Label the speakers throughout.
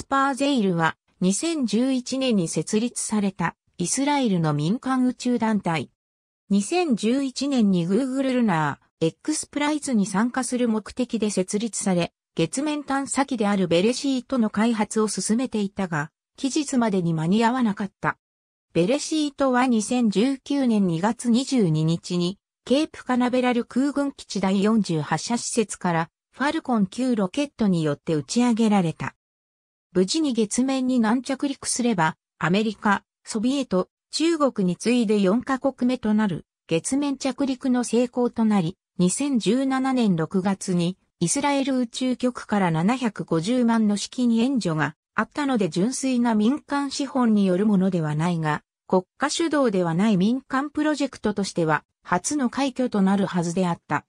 Speaker 1: スパーゼイルは2011年に設立されたイスラ
Speaker 2: エルの民間宇宙団体。2011年に Google ルナー X プライズに参加する目的で設立され、月面探査機であるベレシートの開発を進めていたが、期日までに間に合わなかった。ベレシートは2019年2月22日に、ケープカナベラル空軍基地第48射施設から、ファルコン9ロケットによって打ち上げられた。無事に月面に軟着陸すれば、アメリカ、ソビエト、中国に次いで4カ国目となる月面着陸の成功となり、2017年6月にイスラエル宇宙局から750万の資金援助があったので純粋な民間資本によるものではないが、国家主導ではない民間プロジェクトとしては初の快挙となるはずであった。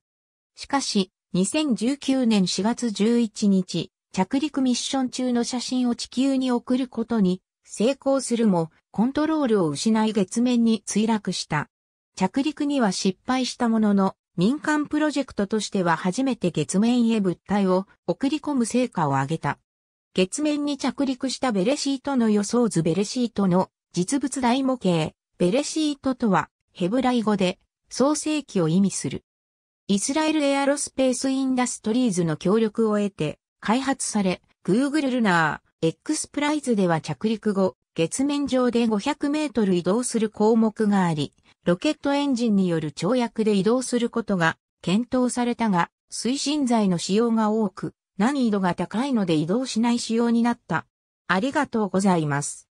Speaker 2: しかし、2019年4月11日、着陸ミッション中の写真を地球に送ることに成功するも、コントロールを失い月面に墜落した。着陸には失敗したものの、民間プロジェクトとしては初めて月面へ物体を送り込む成果を上げた。月面に着陸したベレシートの予想図ベレシートの実物大模型、ベレシートとはヘブライ語で創世記を意味する。イスラエルエアロスペースインダストリーズの協力を得て、開発され、Google ルナー X プライズでは着陸後、月面上で500メートル移動する項目があり、ロケットエンジンによる跳躍で移動することが検討されたが、推進剤の使用が多く、難易度が高いので移動しない仕
Speaker 1: 様になった。ありがとうございます。